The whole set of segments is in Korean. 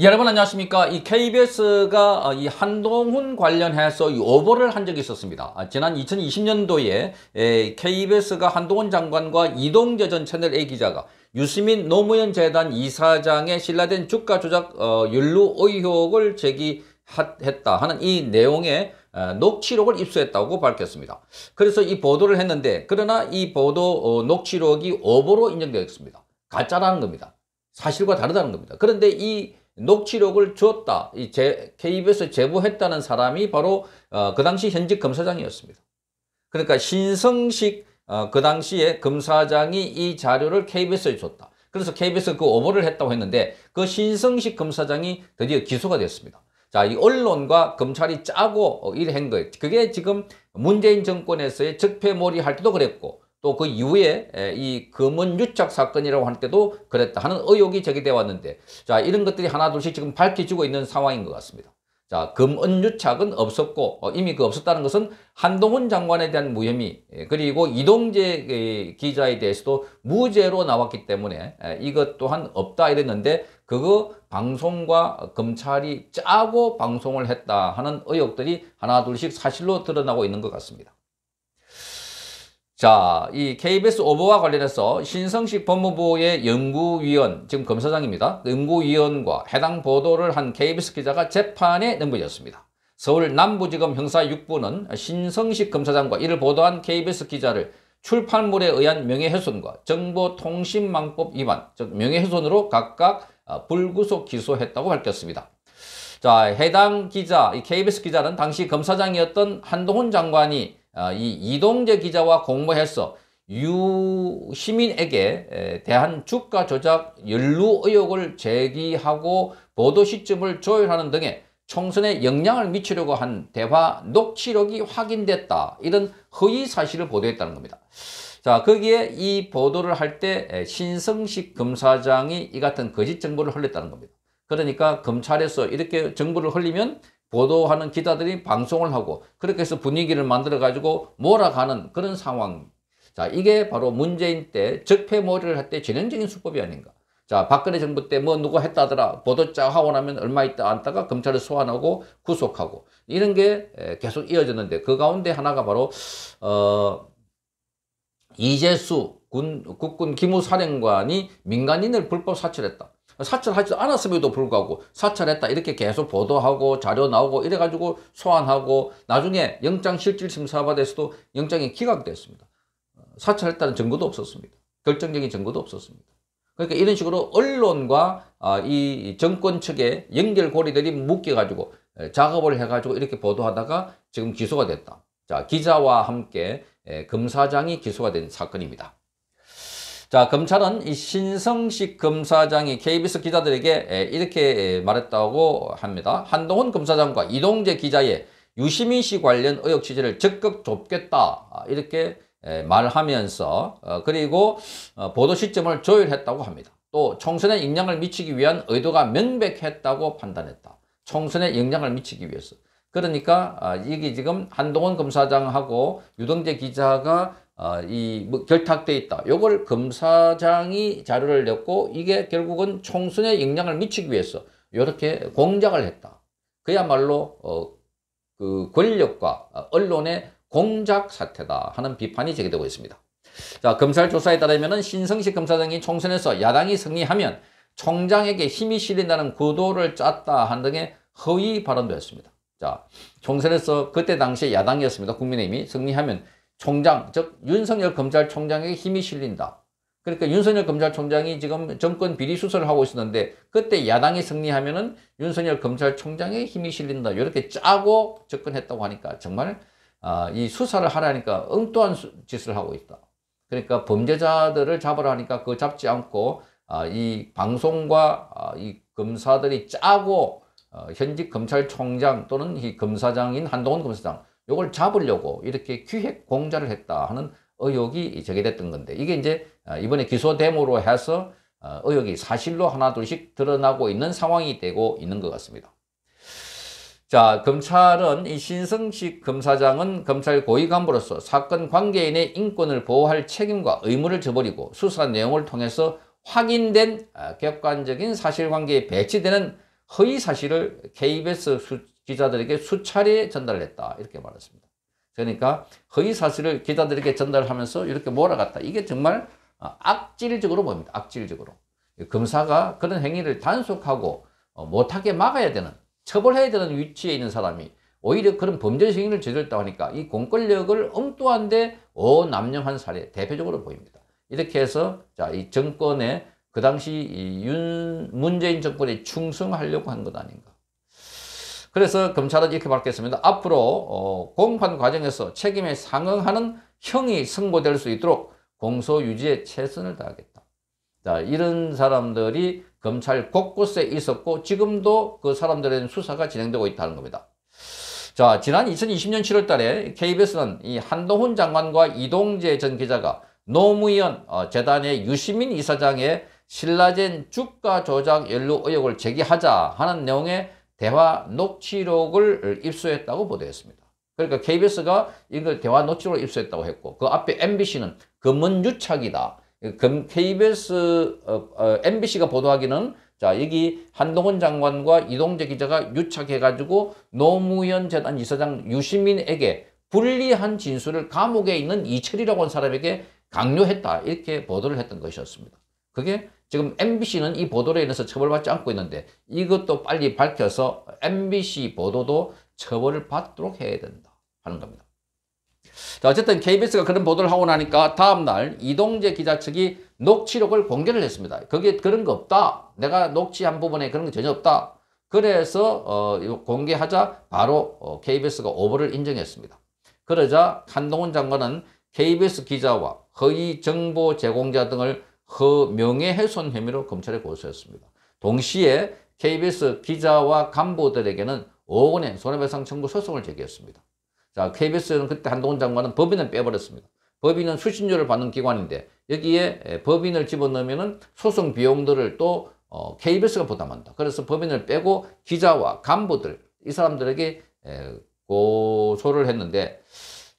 여러분 안녕하십니까 이 KBS가 어, 이 한동훈 관련해서 이 오보를 한 적이 있었습니다 아, 지난 2020년도에 KBS가 한동훈 장관과 이동재 전 채널 A 기자가 유시민 노무현 재단 이사장의 신라된 주가 조작 연루 어, 의혹을 제기했다 하는 이 내용에 어, 녹취록을 입수했다고 밝혔습니다 그래서 이 보도를 했는데 그러나 이 보도 녹취록이 오보로 인정되었습니다 가짜라는 겁니다 사실과 다르다는 겁니다 그런데 이 녹취록을 주었다. 이 제, k b s 제보했다는 사람이 바로 어, 그 당시 현직 검사장이었습니다. 그러니까 신성식 어, 그 당시에 검사장이 이 자료를 KBS에 줬다. 그래서 KBS 그 오보를 했다고 했는데 그 신성식 검사장이 드디어 기소가 됐습니다. 자, 이 언론과 검찰이 짜고 어, 일한 거예요. 그게 지금 문재인 정권에서의 적폐몰이 할 때도 그랬고 또그 이후에 이 검은 유착 사건이라고 할 때도 그랬다 하는 의혹이 제기되어 왔는데 자 이런 것들이 하나 둘씩 지금 밝혀지고 있는 상황인 것 같습니다. 자 금은 유착은 없었고 어, 이미 그 없었다는 것은 한동훈 장관에 대한 무혐의 예, 그리고 이동재 기자에 대해서도 무죄로 나왔기 때문에 이것 또한 없다 이랬는데 그거 방송과 검찰이 짜고 방송을 했다 하는 의혹들이 하나 둘씩 사실로 드러나고 있는 것 같습니다. 자, 이 KBS 오버와 관련해서 신성식 법무부의 연구위원, 지금 검사장입니다. 연구위원과 해당 보도를 한 KBS 기자가 재판에 넘겨졌습니다. 서울 남부지검 형사 6부는 신성식 검사장과 이를 보도한 KBS 기자를 출판물에 의한 명예훼손과 정보통신망법 위반, 즉 명예훼손으로 각각 어, 불구속 기소했다고 밝혔습니다. 자, 해당 기자, 이 KBS 기자는 당시 검사장이었던 한동훈 장관이 어, 이 이동재 기자와 공모해서 유 시민에게 대한 주가 조작 연루 의혹을 제기하고 보도 시점을 조율하는 등의 총선에 영향을 미치려고 한 대화 녹취록이 확인됐다. 이런 허위 사실을 보도했다는 겁니다. 자, 거기에 이 보도를 할 때 신성식 검사장이 이 같은 거짓 정보를 흘렸다는 겁니다. 그러니까 검찰에서 이렇게 정보를 흘리면 보도하는 기자들이 방송을 하고 그렇게 해서 분위기를 만들어 가지고 몰아가는 그런 상황. 자, 이게 바로 문재인 때 적폐몰이를 할때 전형적인 수법이 아닌가. 자, 박근혜 정부 때 뭐 누구 했다더라. 보도자 하고 나면 얼마 있다 안다가 검찰을 소환하고 구속하고 이런 게 계속 이어졌는데 그 가운데 하나가 바로 어 이재수 군 국군 기무사령관이 민간인을 불법 사찰했다. 사찰하지 않았음에도 불구하고 사찰했다 이렇게 계속 보도하고 자료 나오고 이래가지고 소환하고 나중에 영장실질심사받에서도 영장이 기각됐습니다. 어, 사찰했다는 증거도 없었습니다. 결정적인 증거도 없었습니다. 그러니까 이런 식으로 언론과 아, 이 정권 측의 연결고리들이 묶여가지고 작업을 해가지고 이렇게 보도하다가 지금 기소가 됐다. 자 기자와 함께 검사장이 기소가 된 사건입니다. 자, 검찰은 이 신성식 검사장이 KBS 기자들에게 이렇게 말했다고 합니다. 한동훈 검사장과 이동재 기자의 유시민 씨 관련 의혹 취재를 적극 돕겠다. 아, 이렇게 말하면서 어, 그리고 어, 보도 시점을 조율했다고 합니다. 또 총선에 영향을 미치기 위한 의도가 명백했다고 판단했다. 총선에 영향을 미치기 위해서. 그러니까 아, 이게 지금 한동훈 검사장하고 유동재 기자가 어, 이뭐 결탁돼 있다. 요걸 검사장이 자료를 냈고 이게 결국은 총선에 영향을 미치기 위해서 이렇게 공작을 했다. 그야말로 어, 그 권력과 언론의 공작 사태다 하는 비판이 제기되고 있습니다. 자, 검찰 조사에 따르면 신성식 검사장이 총선에서 야당이 승리하면 총장에게 힘이 실린다는 구도를 짰다 한 등의 허위 발언도 했습니다. 자, 총선에서 그때 당시 야당이었습니다. 국민의힘이 승리하면 총장, 즉 윤석열 검찰총장에게 힘이 실린다. 그러니까 윤석열 검찰총장이 지금 정권 비리 수사를 하고 있었는데 그때 야당이 승리하면은 윤석열 검찰총장의 힘이 실린다. 이렇게 짜고 접근했다고 하니까 정말 아, 이 수사를 하라니까 엉뚱한 짓을 하고 있다. 그러니까 범죄자들을 잡으라 하니까 그거 잡지 않고 아, 이 방송과 아, 이 검사들이 짜고 어, 현직 검찰총장 또는 이 검사장인 한동훈 검사장 요걸 잡으려고 이렇게 기획 공작을 했다 하는 의혹이 제기됐던 건데 이게 이제 아, 이번에 기소됨으로 해서 아, 의혹이 사실로 하나둘씩 드러나고 있는 상황이 되고 있는 것 같습니다. 자, 검찰은 이 신성식 검사장은 검찰 고위 간부로서 사건 관계인의 인권을 보호할 책임과 의무를 저버리고 수사 내용을 통해서 확인된 아, 객관적인 사실관계에 배치되는 허위 사실을 KBS 기자들에게 수차례 전달했다. 이렇게 말했습니다. 그러니까 허위 사실을 기자들에게 전달하면서 이렇게 몰아갔다. 이게 정말 어, 악질적으로 봅니다. 악질적으로. 검사가 그런 행위를 단속하고 어, 못하게 막아야 되는, 처벌해야 되는 위치에 있는 사람이 오히려 그런 범죄 행위를 저질렀다 하니까 이 공권력을 엉뚱한데 오남용한 사례 대표적으로 보입니다. 이렇게 해서 자, 이 정권의 그 당시 이 윤, 문재인 정권에 충성하려고 한 것 아닌가. 그래서 검찰은 이렇게 밝혔습니다. 앞으로 어, 공판 과정에서 책임에 상응하는 형이 선고될 수 있도록 공소 유지에 최선을 다하겠다. 자, 이런 사람들이 검찰 곳곳에 있었고 지금도 그 사람들에 수사가 진행되고 있다는 겁니다. 자, 지난 2020년 7월 달에 KBS는 이 한동훈 장관과 이동재 전 기자가 노무현 어, 재단의 유시민 이사장의 신라젠 주가 조작 연루 의혹을 제기하자 하는 내용의 대화 녹취록을 입수했다고 보도했습니다. 그러니까 KBS가 이걸 대화 녹취록을 입수했다고 했고 그 앞에 MBC는 검은유착이다. KBS 어, 어, MBC가 보도하기는 자 여기 한동훈 장관과 이동재 기자가 유착해가지고 노무현 재단 이사장 유시민에게 불리한 진술을 감옥에 있는 이철이라고 하는 사람에게 강요했다 이렇게 보도를 했던 것이었습니다. 그게 지금 MBC는 이 보도로 인해서 처벌받지 않고 있는데 이것도 빨리 밝혀서 MBC 보도도 처벌을 받도록 해야 된다 하는 겁니다. 자 어쨌든 KBS가 그런 보도를 하고 나니까 다음날 이동재 기자 측이 녹취록을 공개를 했습니다. 그게 그런 거 없다. 내가 녹취한 부분에 그런 거 전혀 없다. 그래서 어, 공개하자 바로 어, KBS가 오보를 인정했습니다. 그러자 한동훈 장관은 KBS 기자와 허위 정보 제공자 등을 허 명예훼손 혐의로 검찰에 고소했습니다. 동시에 KBS 기자와 간부들에게는 5억 원의 손해배상 청구 소송을 제기했습니다. 자, KBS는 그때 한동훈 장관은 법인을 빼버렸습니다. 법인은 수신료를 받는 기관인데 여기에 법인을 집어넣으면 소송 비용들을 또 KBS가 어, 부담한다. 그래서 법인을 빼고 기자와 간부들, 이 사람들에게 고소를 했는데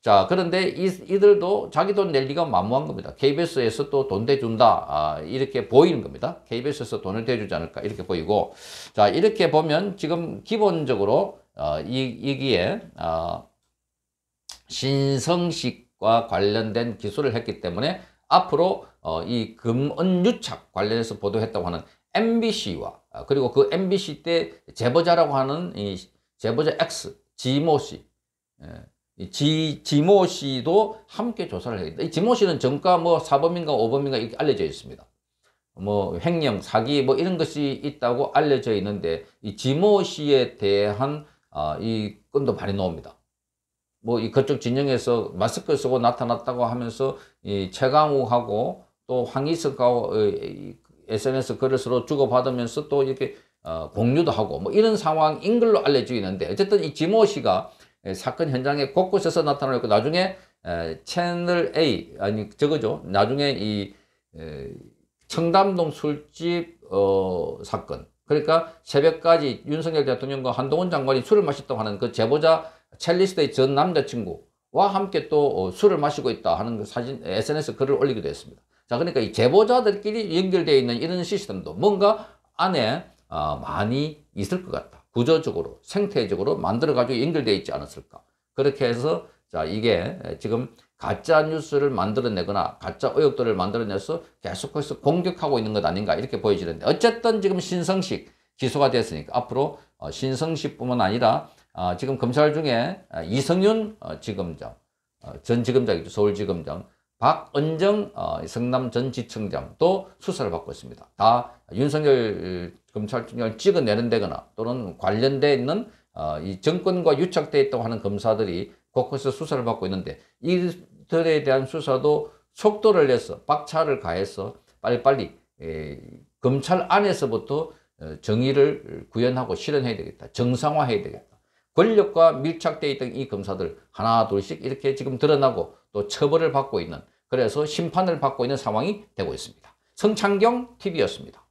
자 그런데 이, 이들도 자기 돈 낼 리가 만무한 겁니다. KBS에서 또 돈 대준다 아, 이렇게 보이는 겁니다. KBS에서 돈을 대주지 않을까 이렇게 보이고 자 이렇게 보면 지금 기본적으로 어, 이, 이기에 어, 신성식과 관련된 기술을 했기 때문에 앞으로 어, 이 금은유착 관련해서 보도했다고 하는 MBC와 아, 그리고 그 MBC 때 제보자라고 하는 이 제보자 X 지모 씨 예. 지, 지모 씨도 함께 조사를 했다. 이 지모 씨는 전과 뭐 4범인가 5범인가 이렇게 알려져 있습니다. 뭐 횡령, 사기 뭐 이런 것이 있다고 알려져 있는데 이 지모 씨에 대한 어, 이 건도 발이 나옵니다. 뭐이 그쪽 진영에서 마스크 쓰고 나타났다고 하면서 이 최강욱하고 또 황희석하고 SNS 어, 글을 서로 주고받으면서 또 이렇게 어, 공유도 하고 뭐 이런 상황인 걸로 알려져 있는데 어쨌든 이 지모 씨가 예, 사건 현장에 곳곳에서 나타나고 나중에 채널 A 아니 저거죠. 나중에 이 청담동 술집 어, 사건 그러니까 새벽까지 윤석열 대통령과 한동훈 장관이 술을 마셨다고 하는 그 제보자 첼리스트의 전 남자친구와 함께 또 어, 술을 마시고 있다 하는 그 사진 SNS 글을 올리기도 했습니다. 자 그러니까 이 제보자들끼리 연결되어 있는 이런 시스템도 뭔가 안에 어, 많이 있을 것 같다. 구조적으로 생태적으로 만들어 가지고 연결되어 있지 않았을까 그렇게 해서 자 이게 지금 가짜 뉴스를 만들어내거나 가짜 의혹들을 만들어내서 계속해서 공격하고 있는 것 아닌가 이렇게 보여지는데 어쨌든 지금 신성식 기소가 됐으니까 앞으로 어, 신성식뿐만 아니라 어, 지금 검찰 중에 어, 이성윤 지검장 전 지검장이죠 서울지검장 박은정 성남 전 지청장도 수사를 받고 있습니다 다 윤석열 검찰총장을 찍어내는 데거나 또는 관련돼 있는 어, 이 정권과 유착돼 있다고 하는 검사들이 곳곳에서 수사를 받고 있는데 이들에 대한 수사도 속도를 내서 박차를 가해서 빨리빨리 검찰 안에서부터 어, 정의를 구현하고 실현해야 되겠다. 정상화해야 되겠다. 권력과 밀착되어 있던 이 검사들 하나 둘씩 이렇게 지금 드러나고 또 처벌을 받고 있는 그래서 심판을 받고 있는 상황이 되고 있습니다. 성창경 TV였습니다.